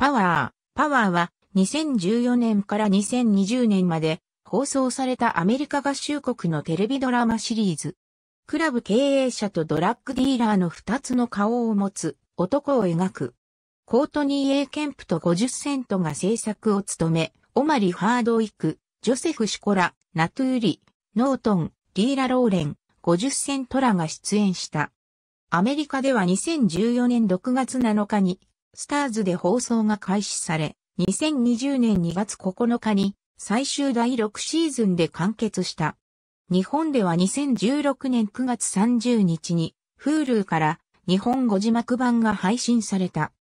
パワー、パワーは2014年から2020年まで放送されたアメリカ合衆国のテレビドラマシリーズ。クラブ経営者とドラッグディーラーの2つの顔を持つ男を描く。コートニー・エー・ケンプと50セントが制作を務め、オマリ・ハードウィク、ジョセフ・シコラ、ナトゥーリ、ノートン、リーラ・ローレン、50セントらが出演した。アメリカでは2014年6月7日にスターズで放送が開始され、2020年2月9日に最終第6シーズンで完結した。日本では2016年9月30日にフールーから日本語字幕版が配信された。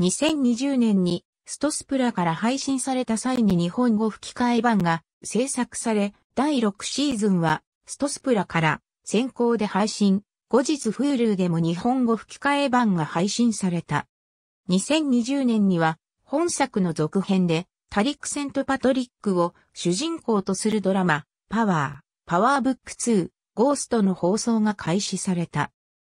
2020年にストスプラから配信された際に日本語吹き替え版が制作され、第6シーズンはストスプラから先行で配信、後日フールーでも日本語吹き替え版が配信された。2020年には本作の続編でタリック・セント・パトリックを主人公とするドラマ、パワー、パワーブック2、ゴーストの放送が開始された。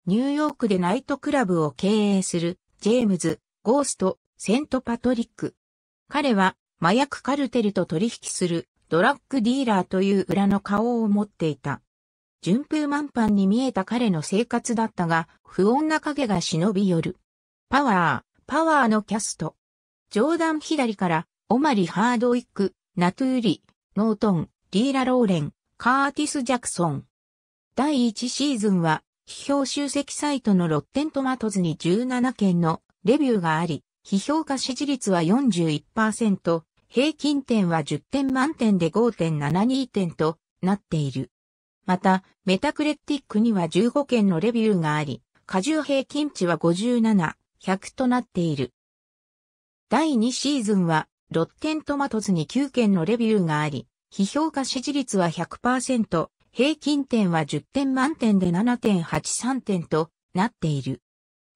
ニューヨークでナイトクラブを経営するジェームズ、ゴースト、セント・パトリック。彼は麻薬カルテルと取引するドラッグディーラーという裏の顔を持っていた。順風満帆に見えた彼の生活だったが、不穏な影が忍び寄る。パワー、パワーのキャスト。上段左から、オマリ・ハードウィック、ナトゥーリ、ノートン、リーラ・ローレン、カーティス・ジャクソン。第1シーズンは、批評集積サイトのロッテントマトズに17件のレビューがあり、批評価支持率は41%、平均点は10点満点で5.72点となっている。また、メタクレティックには15件のレビューがあり、過重平均値は57、100となっている。第2シーズンは、ロッテントマトズに9件のレビューがあり、批評価支持率は100%、平均点は10点満点で7.83点となっている。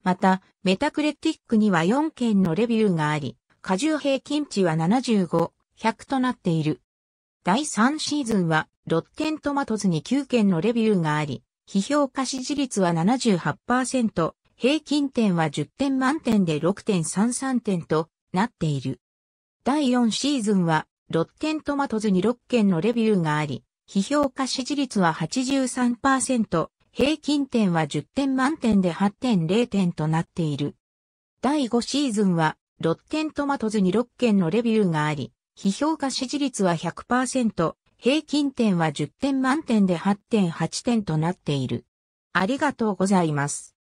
また、メタクレティックには4件のレビューがあり、過重平均値は75、100となっている。第3シーズンは、ロッテントマトズに9件のレビューがあり、批評価支持率は78%、平均点は10点満点で6.33点となっている。第4シーズンは、ロッテントマトズに6件のレビューがあり、批評価支持率は83%、平均点は10点満点で8.0点となっている。第5シーズンは、ロッテントマトズに6件のレビューがあり、批評価支持率は100%、平均点は10点満点で8.8点となっている。ありがとうございます。